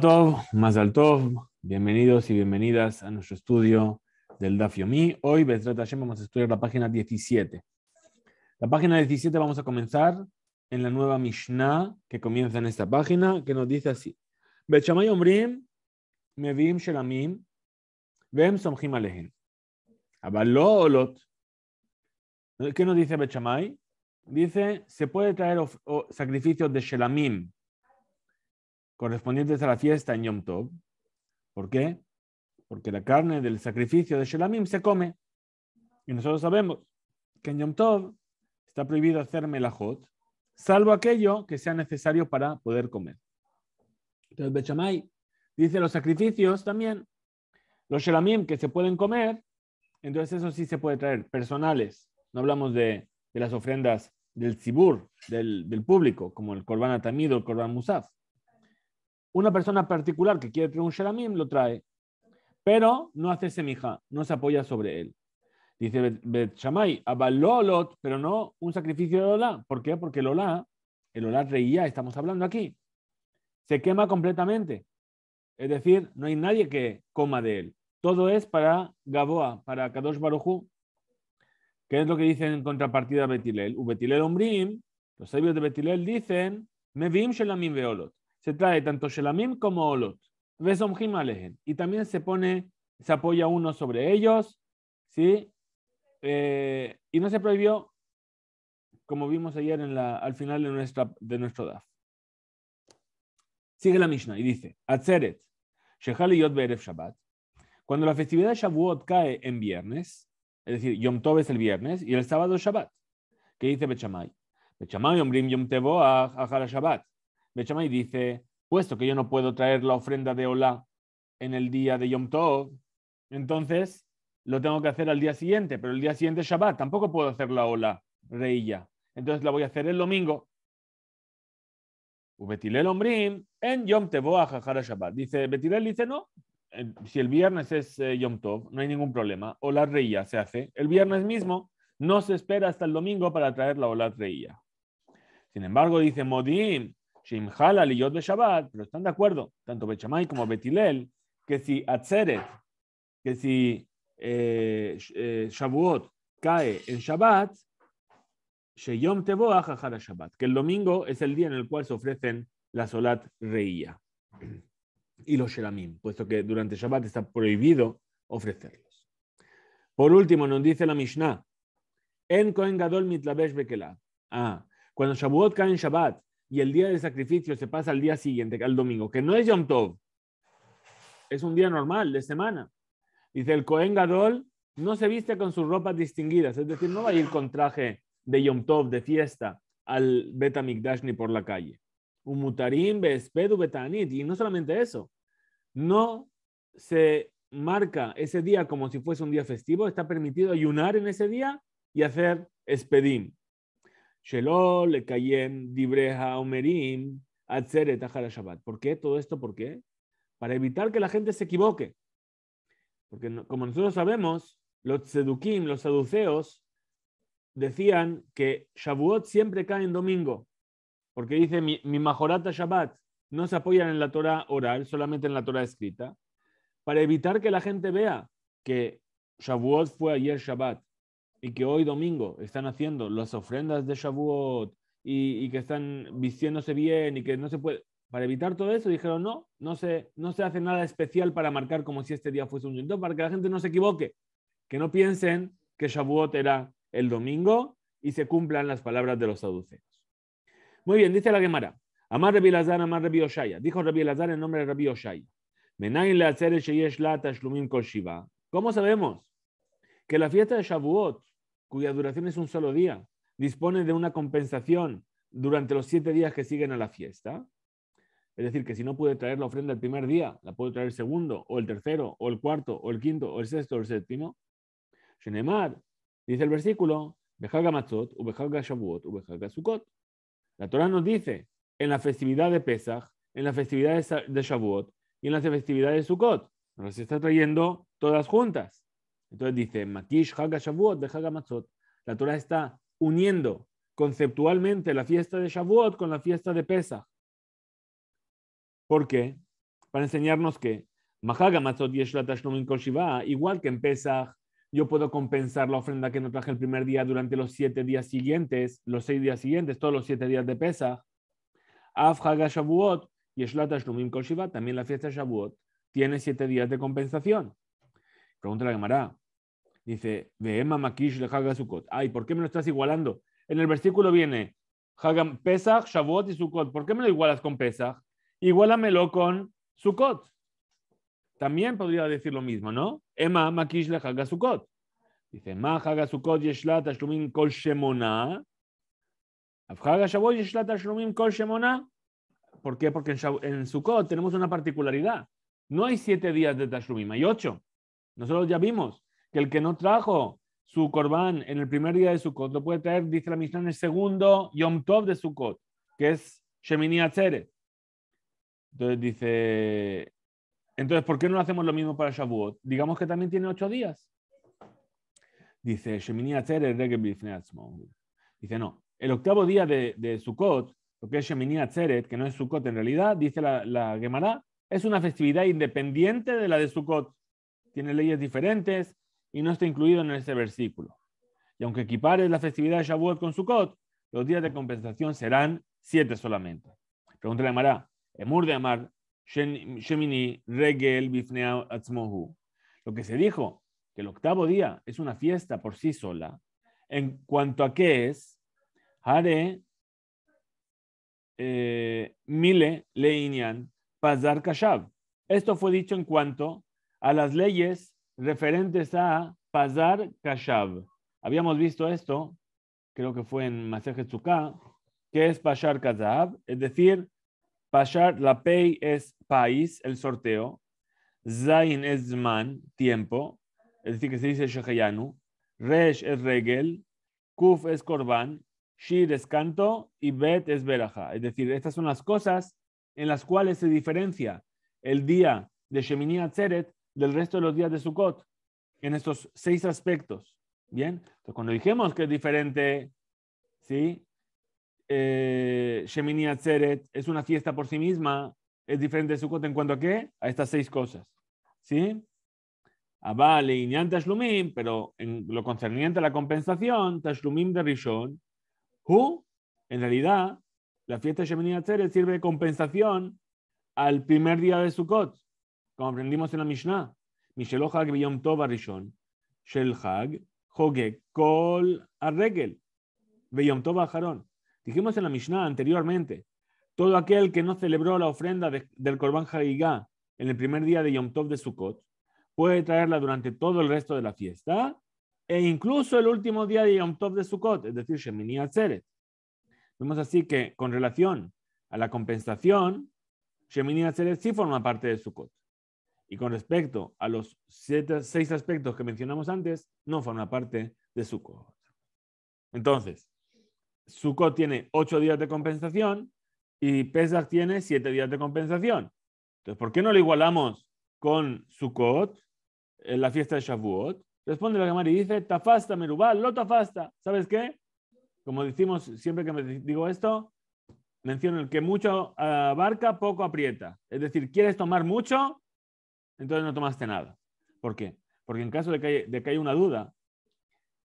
tov, Mazal Tov, bienvenidos y bienvenidas a nuestro estudio del Dafiomi. Hoy, vamos a estudiar la página 17. La página 17 vamos a comenzar en la nueva Mishnah que comienza en esta página, que nos dice así. Bechamay Omrim, Mevim Shelamim, Vem Somjim Olot. ¿Qué nos dice Bechamay? Dice, se puede traer sacrificios de Shelamim, correspondientes a la fiesta en Yom Tov. ¿Por qué? Porque la carne del sacrificio de Shelamim se come. Y nosotros sabemos que en Yom Tov está prohibido hacer melajot, salvo aquello que sea necesario para poder comer. Entonces, Bechamay dice los sacrificios también, los shelamim que se pueden comer, entonces eso sí se puede traer, personales. No hablamos de, las ofrendas del tzibur, del, público, como el korban atamido, el korban musaf una persona particular que quiere traer un Shelamim lo trae, pero no hace semija, no se apoya sobre él. Dice Bet Shamay, abalolot, pero no un sacrificio de Olá. ¿Por qué? Porque el Olá, el Olá reía, estamos hablando aquí, se quema completamente. Es decir, no hay nadie que coma de él. Todo es para Gaboa, para Kadosh Barujú, ¿Qué es lo que dicen en contrapartida Betilel. U Betilel Umbrim, los sabios de Betilel dicen, Mevim Shelamim Veolot se trae tanto Shelamim como Olot. Y también se pone, se apoya uno sobre ellos, ¿sí? Eh, y no se prohibió, como vimos ayer en la, al final de, nuestra, de nuestro DAF. Sigue la Mishnah y dice, Atzeret, Yod Shabbat. Cuando la festividad de Shavuot cae en viernes, es decir, Yom Tov es el viernes y el sábado es Shabbat, ¿Qué dice Bechamay. Bechamay Omrim Yom Shabbat. Bechamay dice, puesto que yo no puedo traer la ofrenda de hola en el día de Yom Tov, entonces lo tengo que hacer al día siguiente, pero el día siguiente es Shabbat, tampoco puedo hacer la hola reía. Entonces la voy a hacer el domingo. Betilel Ombrim en Yom Shabbat. Dice, Betilel dice, no, si el viernes es eh, Yom Tov, no hay ningún problema. Hola Reía se hace el viernes mismo, no se espera hasta el domingo para traer la hola Reía. Sin embargo, dice Modim, de Shabbat, pero están de acuerdo, tanto Bechamay como Betilel, que si Atzeret, que si eh, eh Shavuot cae en Shabbat, Sheyom Shabbat, que el domingo es el día en el cual se ofrecen la Solat Reía y los shelamim, puesto que durante Shabbat está prohibido ofrecerlos. Por último, nos dice la Mishnah, en Kohen Gadol Mitlabesh Bekelah. Ah, cuando Shavuot cae en Shabbat y el día de sacrificio se pasa al día siguiente, al domingo, que no es Yom Tov, es un día normal de semana. Dice el Cohen Gadol no se viste con sus ropas distinguidas, es decir, no va a ir con traje de Yom Tov, de fiesta, al Betamikdash ni por la calle. Un mutarim, bespedu, betanit, y no solamente eso, no se marca ese día como si fuese un día festivo, está permitido ayunar en ese día y hacer espedim, Shelol le dibreja omerim atzeret Shabbat. ¿Por qué todo esto? ¿Por qué? Para evitar que la gente se equivoque. Porque como nosotros sabemos, los seduquim, los saduceos, decían que Shavuot siempre cae en domingo. Porque dice mi, majorata Shabbat. No se apoyan en la Torah oral, solamente en la Torah escrita. Para evitar que la gente vea que Shavuot fue ayer Shabbat y que hoy domingo están haciendo las ofrendas de Shavuot y, y, que están vistiéndose bien y que no se puede... Para evitar todo eso dijeron, no, no se, no se hace nada especial para marcar como si este día fuese un Yom para que la gente no se equivoque, que no piensen que Shavuot era el domingo y se cumplan las palabras de los saduceos. Muy bien, dice la Gemara. Amar Rabbi Lazar, Amar Rabbi Oshaya. Dijo Rabbi Lazar en nombre de Rabbi Oshaya. ¿Cómo sabemos que la fiesta de Shavuot cuya duración es un solo día, dispone de una compensación durante los siete días que siguen a la fiesta. Es decir, que si no puede traer la ofrenda el primer día, la puede traer el segundo, o el tercero, o el cuarto, o el quinto, o el sexto, o el séptimo. Shenemar, dice el versículo, Matzot, Shavuot, Sukkot. La Torah nos dice, en la festividad de Pesach, en la festividad de Shavuot y en la festividad de Sukkot. Nos está trayendo todas juntas. Entonces dice, Shavuot de La Torah está uniendo conceptualmente la fiesta de Shavuot con la fiesta de Pesach. ¿Por qué? Para enseñarnos que igual que en Pesach, yo puedo compensar la ofrenda que no traje el primer día durante los siete días siguientes, los seis días siguientes, todos los siete días de Pesach. Shavuot también la fiesta de Shavuot tiene siete días de compensación. Pregunta la Gemara, Dice, de Emma Makish le Haga Ay, ¿por qué me lo estás igualando? En el versículo viene, Hagan Pesach, Shavuot y sukot. ¿Por qué me lo igualas con Pesach? Igualamelo con sukot. También podría decir lo mismo, ¿no? Emma Makish le Haga Dice, Ma Haga Yeshla tashlumim Kol Shemona. Shavuot Yeshla tashlumim Kol Shemona. ¿Por qué? Porque en, sukot tenemos una particularidad. No hay siete días de Tashlumim, hay ocho. Nosotros ya vimos que el que no trajo su corbán en el primer día de Sukkot lo puede traer, dice la Mishnah, en el segundo Yom Tov de Sukkot, que es Shemini Atzeret. Entonces dice, entonces, ¿por qué no hacemos lo mismo para Shavuot? Digamos que también tiene ocho días. Dice, Shemini Atzeret, Dice, no, el octavo día de, de Sukkot, lo que es Shemini Atzeret, que no es Sukkot en realidad, dice la, la Gemara, es una festividad independiente de la de Sukkot. Tiene leyes diferentes, y no está incluido en este versículo. Y aunque equipares la festividad de Shavuot con Sukkot, los días de compensación serán siete solamente. pregunta de Amará, Emur de Amar, Shemini, Regel, Bifnea, Atzmohu. Lo que se dijo, que el octavo día es una fiesta por sí sola, en cuanto a qué es, Hare, eh, Mile, Leinian, Pazar, kashav Esto fue dicho en cuanto a las leyes referentes a Pazar Kashab. Habíamos visto esto, creo que fue en Tzuká, que es Pashar Kazab, es decir, Pashar, la Pei es país, el sorteo, Zain es man, tiempo, es decir, que se dice Shehayanu, Resh es Regel, Kuf es Korban, Shir es canto y Bet es Beraja. Es decir, estas son las cosas en las cuales se diferencia el día de Shemini del resto de los días de Sukkot en estos seis aspectos. Bien, entonces cuando dijimos que es diferente, ¿sí? Eh, Shemini Atzeret es una fiesta por sí misma, es diferente de Sukkot en cuanto a qué? A estas seis cosas. ¿Sí? Abale y Tashlumim, pero en lo concerniente a la compensación, Tashlumim de Rishon, Hu, en realidad, la fiesta de Shemini Atzeret sirve de compensación al primer día de Sukkot como aprendimos en la Mishnah. Hag yom Tov Arishon, Shel Arregel, yom Tov Dijimos en la Mishnah anteriormente, todo aquel que no celebró la ofrenda del Korban Hagigah en el primer día de Yom Tov de Sukkot, puede traerla durante todo el resto de la fiesta e incluso el último día de Yom Tov de Sukkot, es decir, Shemini Atzeret. Vemos así que con relación a la compensación, Shemini Atzeret sí forma parte de Sukkot. Y con respecto a los seis aspectos que mencionamos antes, no forma parte de Sukkot. Entonces, Sukkot tiene ocho días de compensación y Pesach tiene siete días de compensación. Entonces, ¿por qué no lo igualamos con Sukkot, en eh, la fiesta de Shavuot? Responde la Gemara y dice, tafasta merubal, lo tafasta. ¿Sabes qué? Como decimos siempre que me digo esto, menciono el que mucho ah, abarca, poco aprieta. Es decir, quieres tomar mucho, entonces no tomaste nada. ¿Por qué? Porque en caso de que, haya, una duda,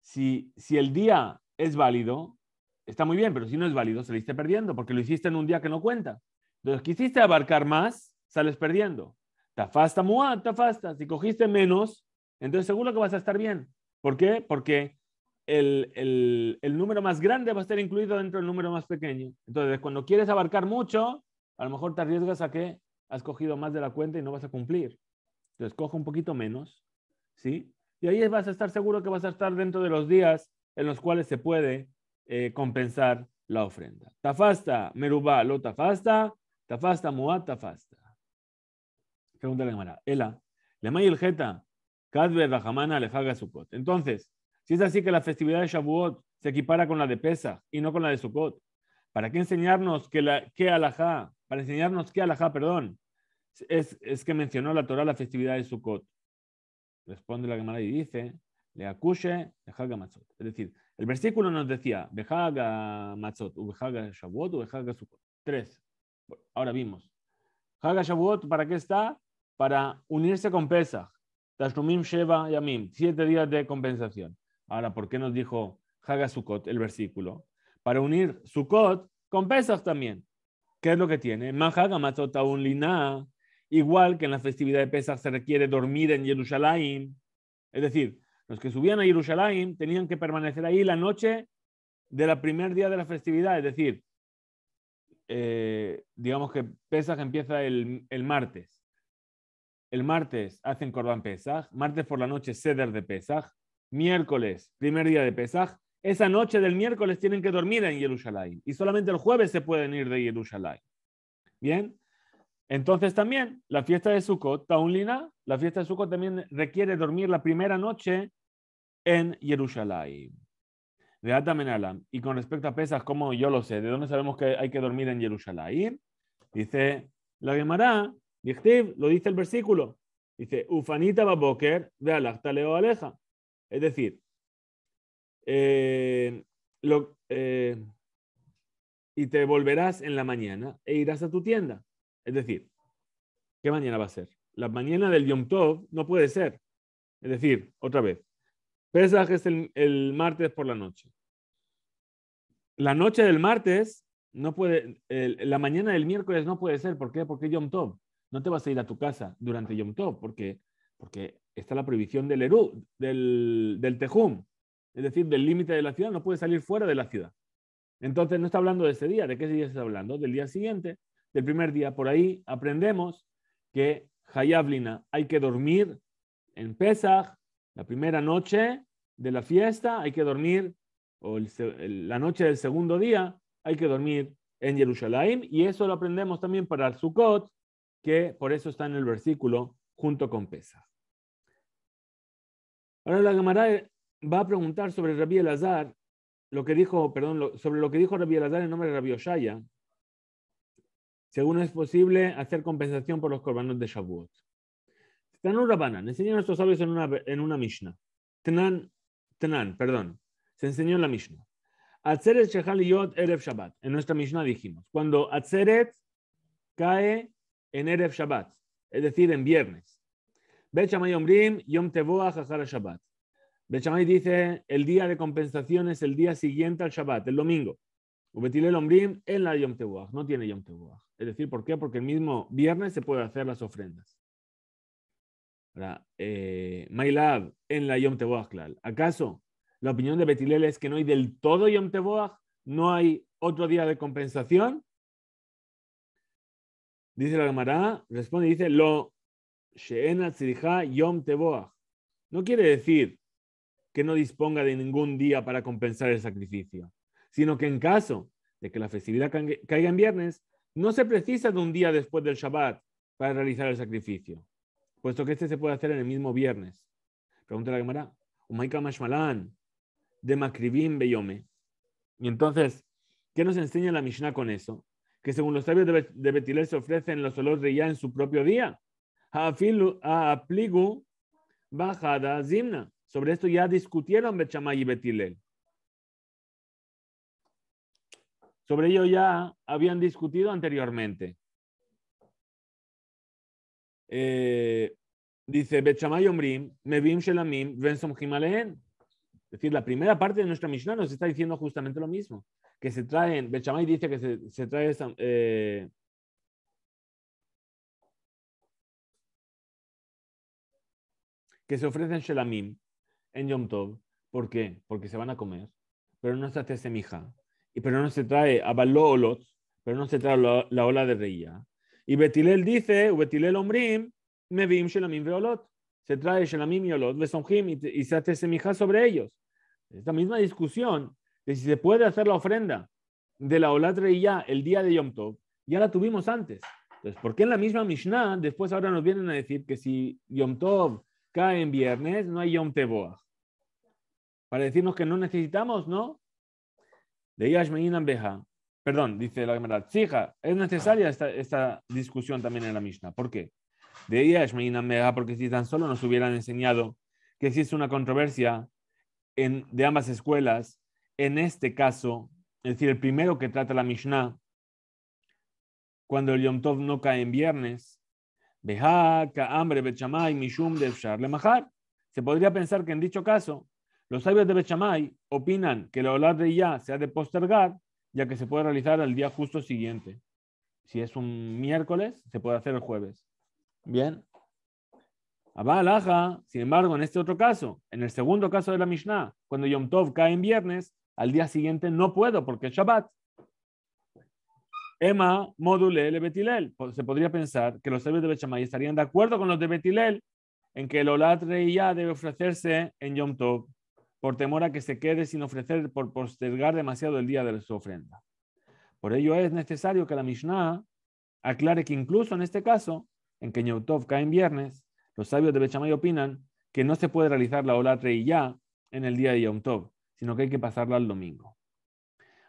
si, el día es válido, está muy bien, pero si no es válido, saliste perdiendo, porque lo hiciste en un día que no cuenta. Entonces, quisiste abarcar más, sales perdiendo. Te Tafasta te afasta. Si cogiste menos, entonces seguro que vas a estar bien. ¿Por qué? Porque el, número más grande va a estar incluido dentro del número más pequeño. Entonces, cuando quieres abarcar mucho, a lo mejor te arriesgas a que has cogido más de la cuenta y no vas a cumplir. Entonces, un poquito menos, ¿sí? Y ahí vas a estar seguro que vas a estar dentro de los días en los cuales se puede eh, compensar la ofrenda. Tafasta, merubá, lo tafasta, tafasta, muat, tafasta. Pregunta la cámara. Ela, May el jeta, kadbe rahamana su sukot. Entonces, si es así que la festividad de Shavuot se equipara con la de Pesa y no con la de Sukot, ¿para qué enseñarnos que, la, que alajá, para enseñarnos que alajá, perdón, es, que mencionó la Torah la festividad de Sukkot. Responde la Gemara y dice, le acuse de Matzot. Es decir, el versículo nos decía, Matzot, Shavuot, Tres. Ahora vimos. Haga Shavuot, ¿para qué está? Para unirse con Pesach. tasrumim Sheva Yamim. Siete días de compensación. Ahora, ¿por qué nos dijo Haga Sukkot el versículo? Para unir Sukkot con Pesach también. ¿Qué es lo que tiene? Mahaga Matzot un Lina. Igual que en la festividad de Pesaj se requiere dormir en Jerusalén. Es decir, los que subían a Jerusalén tenían que permanecer ahí la noche del primer día de la festividad. Es decir, eh, digamos que Pesaj empieza el, martes. El martes hacen Corban Pesaj. Martes por la noche Seder de Pesaj. Miércoles, primer día de Pesaj. Esa noche del miércoles tienen que dormir en Jerusalén. Y solamente el jueves se pueden ir de Jerusalén. Bien. Entonces también la fiesta de Sukkot, Taunlina, la fiesta de Sukkot también requiere dormir la primera noche en Jerusalén. De Y con respecto a Pesas, como yo lo sé? ¿De dónde sabemos que hay que dormir en Jerusalén? Dice la Gemara, lo dice el versículo. Dice, Ufanita Baboker de Leo Aleja. Es decir, eh, eh, y te volverás en la mañana e irás a tu tienda. Es decir, ¿qué mañana va a ser? La mañana del Yom Tov no puede ser. Es decir, otra vez, Pesaj es el, martes por la noche. La noche del martes no puede, la mañana del miércoles no puede ser. ¿Por qué? Porque Yom Tov. No te vas a ir a tu casa durante Yom Tov, porque, porque está la prohibición del Eru, del, del Tejum, es decir, del límite de la ciudad, no puedes salir fuera de la ciudad. Entonces no está hablando de ese día, ¿de qué día está hablando? Del día siguiente del primer día. Por ahí aprendemos que Hayablina, hay que dormir en Pesach, la primera noche de la fiesta, hay que dormir, o la noche del segundo día, hay que dormir en Jerusalén. Y eso lo aprendemos también para el Sukkot, que por eso está en el versículo junto con Pesach. Ahora la Gemara eh, va a preguntar sobre Rabbi Elazar, lo que dijo, perdón, sobre lo que dijo Rabbi Elazar en nombre de Rabbi Oshaya, según es posible, hacer compensación por los corbanos de Shavuot. Tanur Rabanan, nuestros sabios en una, en una Mishnah. Tenan, tenan, perdón, se enseñó en la Mishnah. Atzeret Yod Erev Shabbat. En nuestra Mishnah dijimos, cuando Atzeret cae en Erev Shabbat, es decir, en viernes. Bechamay Ombrim, Yom Teboa Hachar Shabbat. Bechamay dice, el día de compensación es el día siguiente al Shabbat, el domingo. Ubetil el Omrim en la Yom Teboa, no tiene Yom Teboa. Es decir, ¿por qué? Porque el mismo viernes se puede hacer las ofrendas. Eh, My Love en la Yom Teboah ¿Acaso la opinión de Betilel es que no hay del todo Yom Teboah? ¿No hay otro día de compensación? Dice la Gemara, responde y dice, lo sheena yom teboah. No quiere decir que no disponga de ningún día para compensar el sacrificio, sino que en caso de que la festividad caiga en viernes, no se precisa de un día después del Shabbat para realizar el sacrificio, puesto que este se puede hacer en el mismo viernes. Pregunta la Gemara, Umaika Mashmalan, de Makribim Beyome. Y entonces, ¿qué nos enseña la Mishnah con eso? Que según los sabios de Betilel se ofrecen los olores de ya en su propio día. pligu bajada zimna. Sobre esto ya discutieron Bechamay y Betilel. Sobre ello ya habían discutido anteriormente. Eh, dice, Bechamay Omrim, Mevim Shelamim, vensom Himaleen. Es decir, la primera parte de nuestra Mishnah nos está diciendo justamente lo mismo. Que se traen, Bechamay dice que se, trae eh, que se ofrecen Shelamim en Yom Tov. ¿Por qué? Porque se van a comer, pero no se hace semija pero no se trae a olot pero no se trae la, ola de Reía. Y Betilel dice, Betilel Omrim, Mevim Shelamim Veolot. Se trae Shelamim y Olot, y se hace semija sobre ellos. Esta misma discusión de si se puede hacer la ofrenda de la ola de Reía el día de Yom Tov, ya la tuvimos antes. Entonces, ¿por qué en la misma Mishnah después ahora nos vienen a decir que si Yom Tov cae en viernes, no hay Yom Teboah? Para decirnos que no necesitamos, ¿no? Beja. Perdón, dice la Gemara, es necesaria esta, discusión también en la Mishnah. ¿Por qué? De Yashmeinan Beja, porque si tan solo nos hubieran enseñado que existe una controversia en, de ambas escuelas, en este caso, es decir, el primero que trata la Mishnah, cuando el Yom Tov no cae en viernes, Beja, Kaambre, Bechamay, Mishum, le Lemahar. Se podría pensar que en dicho caso, los sabios de Bechamay opinan que la Olat de ya se ha de postergar, ya que se puede realizar al día justo siguiente. Si es un miércoles, se puede hacer el jueves. Bien. Abba sin embargo, en este otro caso, en el segundo caso de la Mishnah, cuando Yom Tov cae en viernes, al día siguiente no puedo porque es Shabbat. Emma module le Betilel. Se podría pensar que los sabios de Bechamay estarían de acuerdo con los de Betilel en que el Olat ya debe ofrecerse en Yom Tov por temor a que se quede sin ofrecer por postergar demasiado el día de su ofrenda. Por ello es necesario que la Mishnah aclare que incluso en este caso, en que Tov cae en viernes, los sabios de Bechamay opinan que no se puede realizar la Olat ya en el día de Yom Tov, sino que hay que pasarla al domingo.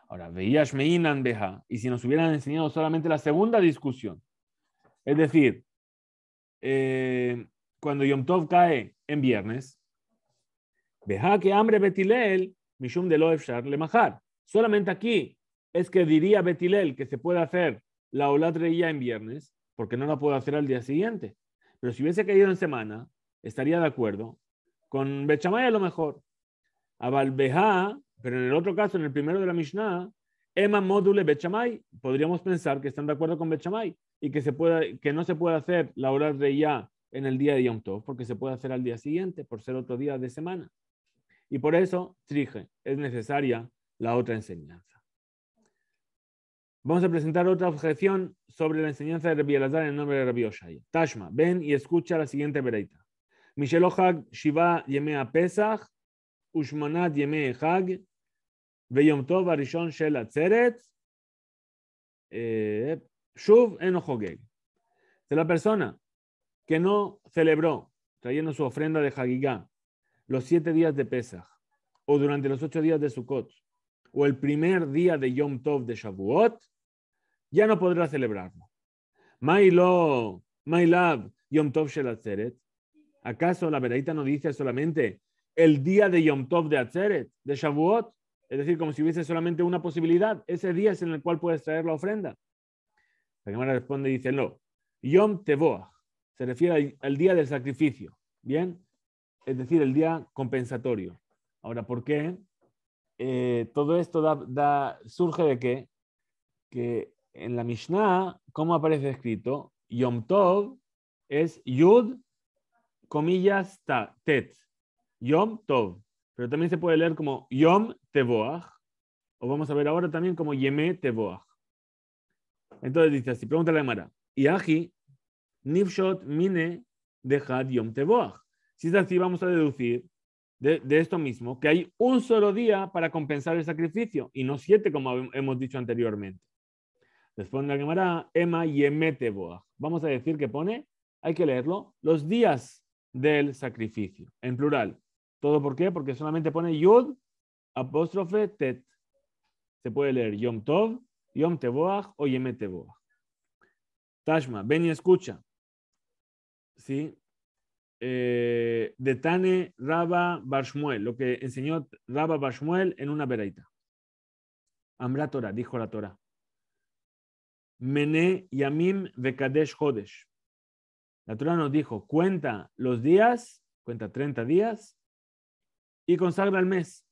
Ahora, veías Meinan Beja, y si nos hubieran enseñado solamente la segunda discusión, es decir, eh, cuando Yom Tov cae en viernes, Beja que hambre Betilel, Mishum de le majar. Solamente aquí es que diría Betilel que se puede hacer la ya en viernes, porque no la puedo hacer al día siguiente. Pero si hubiese caído en semana, estaría de acuerdo. Con Bechamay a lo mejor. avalbeja pero en el otro caso, en el primero de la Mishnah, Emma Module Bechamay, podríamos pensar que están de acuerdo con Bechamay y que, se que no se puede hacer la ya en el día de Yom Tov, porque se puede hacer al día siguiente, por ser otro día de semana. Y por eso, Trige, es necesaria la otra enseñanza. Vamos a presentar otra objeción sobre la enseñanza de Rabbi Elazar en nombre de Rabbi Oshai. Tashma, ven y escucha la siguiente vereita. Mishelohag Shiva Yemea Pesach, Ushmanat Yemea Hag, Veyom Tov Arishon Shel Atzeret, eh, Shuv Enohogeg. De la persona que no celebró trayendo su ofrenda de Hagigah los siete días de Pesach, o durante los ocho días de Sukkot, o el primer día de Yom Tov de Shavuot, ya no podrá celebrarlo. My love, my love, Yom Tov Shel Atzeret. ¿Acaso la veredita no dice solamente el día de Yom Tov de Atzeret, de Shavuot? Es decir, como si hubiese solamente una posibilidad. Ese día es en el cual puedes traer la ofrenda. La cámara responde y dice, no, Yom Tevoah, se refiere al día del sacrificio. Bien, es decir, el día compensatorio. Ahora, ¿por qué? Eh, todo esto da, surge de que, que en la Mishnah, ¿cómo aparece escrito? Yom Tov es Yud, comillas, ta, Tet. Yom Tov. Pero también se puede leer como Yom Tevoach. O vamos a ver ahora también como Yeme Teboach. Entonces dice así, pregunta la Mara. Y Aji, Nifshot Mine Dejad Yom Tevoach. Si es así, vamos a deducir de, esto mismo que hay un solo día para compensar el sacrificio y no siete, como hemos dicho anteriormente. Responde la Gemara, Emma Emeteboah. Vamos a decir que pone, hay que leerlo, los días del sacrificio, en plural. ¿Todo por qué? Porque solamente pone Yud, apóstrofe, Tet. Se puede leer Yom Tov, Yom Teboah o Yemeteboah. Tashma, ven y escucha. ¿Sí? Eh, de Tane Rabba Barshmuel, lo que enseñó Rabba Barshmuel en una veraita. Amra Torah, dijo la Torah. Mene Yamim bekadesh Hodesh. La Torah nos dijo, cuenta los días, cuenta 30 días y consagra el mes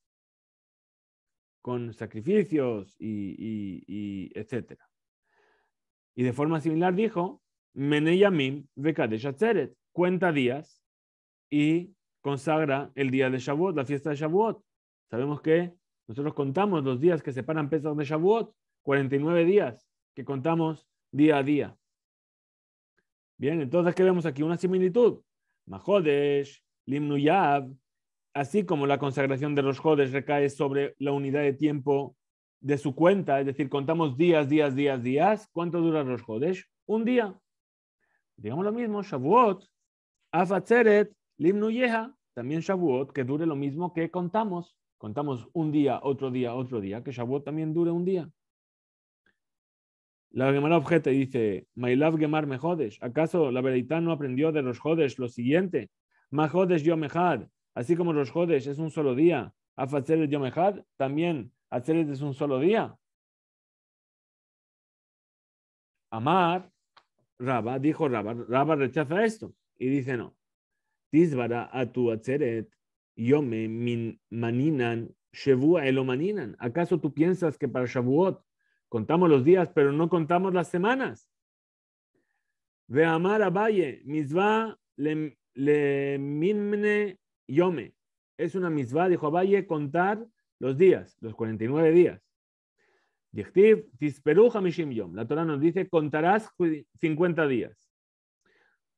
con sacrificios y, y etc. Y de forma similar dijo, Mene Yamim Vekadesh cuenta días y consagra el día de Shavuot, la fiesta de Shavuot. Sabemos que nosotros contamos los días que separan Pesach de Shavuot, 49 días que contamos día a día. Bien, entonces, ¿qué vemos aquí? Una similitud. Mahodesh, Limnuyab, así como la consagración de los Jodesh recae sobre la unidad de tiempo de su cuenta, es decir, contamos días, días, días, días. ¿Cuánto dura los jodesh Un día. Digamos lo mismo, Shavuot, Afatzeret, Limnuyeja, también Shavuot, que dure lo mismo que contamos. Contamos un día, otro día, otro día, que Shavuot también dure un día. La Gemara objeta dice, love Gemar Mejodesh, ¿acaso la veredita no aprendió de los jodes lo siguiente? Yomehad, así como los jodes es un solo día, el Yomehad, también hacer es un solo día. Amar, Rabba, dijo Rabba, Rabba rechaza esto y dice no. Tisvara atu yome min maninan shevua elomaninan. ¿Acaso tú piensas que para Shavuot contamos los días, pero no contamos las semanas? Ve amar abaye, misva le mimne yome. Es una misva, dijo Abaye, contar los días, los 49 días. La Torah nos dice, contarás 50 días.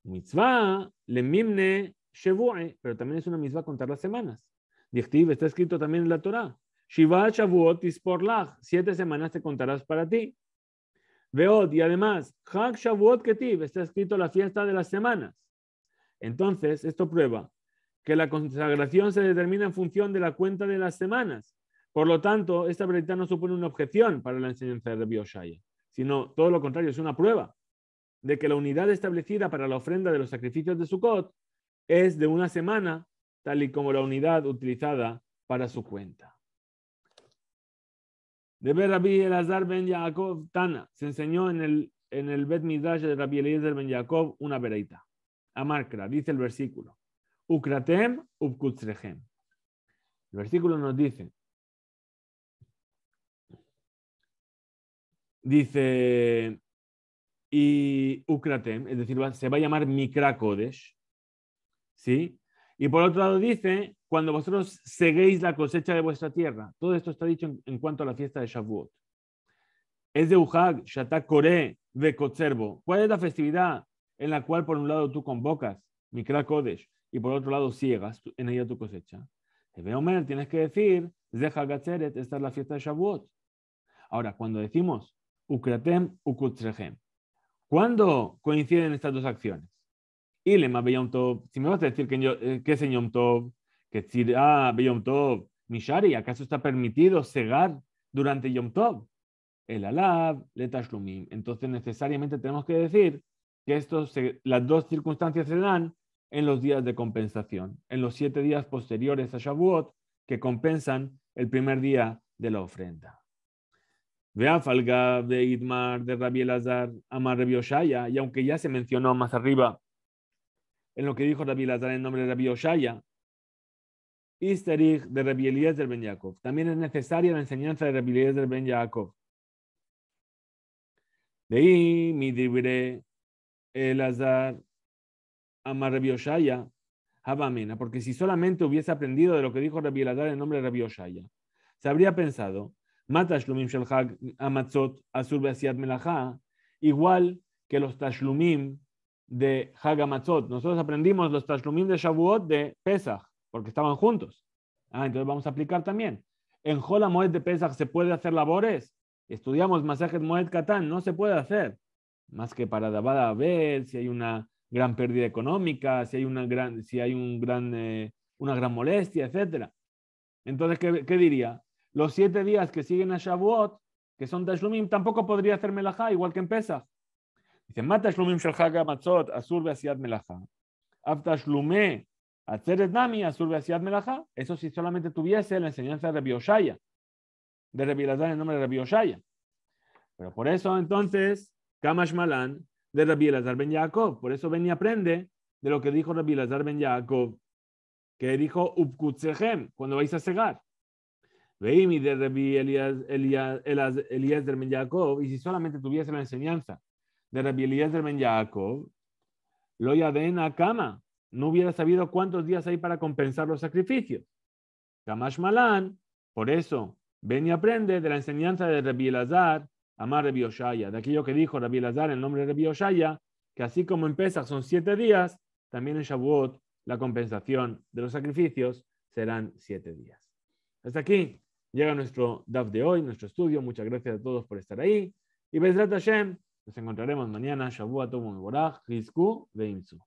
Mitzvah le mimne eh, pero también es una misma contar las semanas. Dichtiv está escrito también en la Torah. Shiva Shavuot siete semanas te contarás para ti. Veod, y además, Hak Shavuot Ketiv, está escrito la fiesta de las semanas. Entonces, esto prueba que la consagración se determina en función de la cuenta de las semanas. Por lo tanto, esta verdad no supone una objeción para la enseñanza de bioshaya sino todo lo contrario, es una prueba de que la unidad establecida para la ofrenda de los sacrificios de Sukkot es de una semana, tal y como la unidad utilizada para su cuenta. De ver Rabbi Elazar ben Yaakov Tana, se enseñó en el, Bet Midrash de Rabbi Eliezer ben Yaakov una vereita. Amarkra, dice el versículo. Ukratem upcutrejem. El versículo nos dice, dice, y Ukratem, es decir, se va a llamar Mikra Kodesh, ¿sí? Y por otro lado dice, cuando vosotros seguéis la cosecha de vuestra tierra. Todo esto está dicho en, cuanto a la fiesta de Shavuot. Es de Uhag, Shatak Kore, de ¿Cuál es la festividad en la cual por un lado tú convocas Mikra Kodesh y por otro lado ciegas en ella tu cosecha? Omer, tienes que decir, Zeha Gatzeret, esta es la fiesta de Shavuot. Ahora, cuando decimos Ukratem, Ukutzrehem, ¿cuándo coinciden estas dos acciones? Y Beyom Tov, si me vas a decir que, yo, eh, que es Yom Tov, que ah, el Yom Tov, Mishari, ¿acaso está permitido cegar durante Yom Tov? El Alab, Letashlumim. Entonces necesariamente tenemos que decir que estos, las dos circunstancias se dan en los días de compensación, en los siete días posteriores a Shavuot, que compensan el primer día de la ofrenda. Falgab de Idmar de Rabbi Elazar, Amar Rebioshaya, y aunque ya se mencionó más arriba en lo que dijo Rabbi Lazar en nombre de Rabbi Oshaya, Isterich de Rabbi Elías del Ben Yaakov. También es necesaria la enseñanza de Rabbi Elías del Ben Yaakov. De ahí, mi el azar amar Rabbi Oshaya, amena, porque si solamente hubiese aprendido de lo que dijo Rabbi Lazar en nombre de Rabbi Oshaya, se habría pensado, matashlumim Shelhag Amatzot beasiat melaha, igual que los Tashlumim de Hagamatzot. Nosotros aprendimos los Tashlumim de Shavuot de Pesach, porque estaban juntos. Ah, entonces vamos a aplicar también. En Jola Moed de Pesach se puede hacer labores. Estudiamos Masajet Moed Katán, no se puede hacer. Más que para Dabada ver si hay una gran pérdida económica, si hay una gran, si hay un gran, eh, una gran molestia, etc. Entonces, ¿qué, diría? Los siete días que siguen a Shavuot, que son Tashlumim, tampoco podría hacer Melajá, igual que en Pesach. Dice, mata shlumim shalhaka matzot, asur asiad melaha. Afta shlumé, atzeret nami, asur Eso si solamente tuviese la enseñanza de Bioshaya, de Lazar en nombre de Rabbi Bioshaya. Pero por eso entonces, Kamash Malan, de Rabbi Elazar ben Yaakov, Por eso ven y aprende de lo que dijo Rabbi Elazar ben Yaakov, que dijo Upkutzehem, cuando vais a cegar. Veimi de Rabbi Elías ben Yaakov y si solamente tuviese la enseñanza de Rabbi Eliezer Ben Yaakov, lo yaden a Kama, no hubiera sabido cuántos días hay para compensar los sacrificios. Kamash por eso, ven y aprende de la enseñanza de Rabbi Elazar, Amar Rabbi Oshaya, de aquello que dijo Rabbi Elazar en nombre de Rabbi que así como en Pesach son siete días, también en Shavuot la compensación de los sacrificios serán siete días. Hasta aquí llega nuestro DAF de hoy, nuestro estudio. Muchas gracias a todos por estar ahí. Y Bezrat Hashem, nos encontraremos mañana. Shavuot, Tomo, Boraj, Rizku, Veimsu.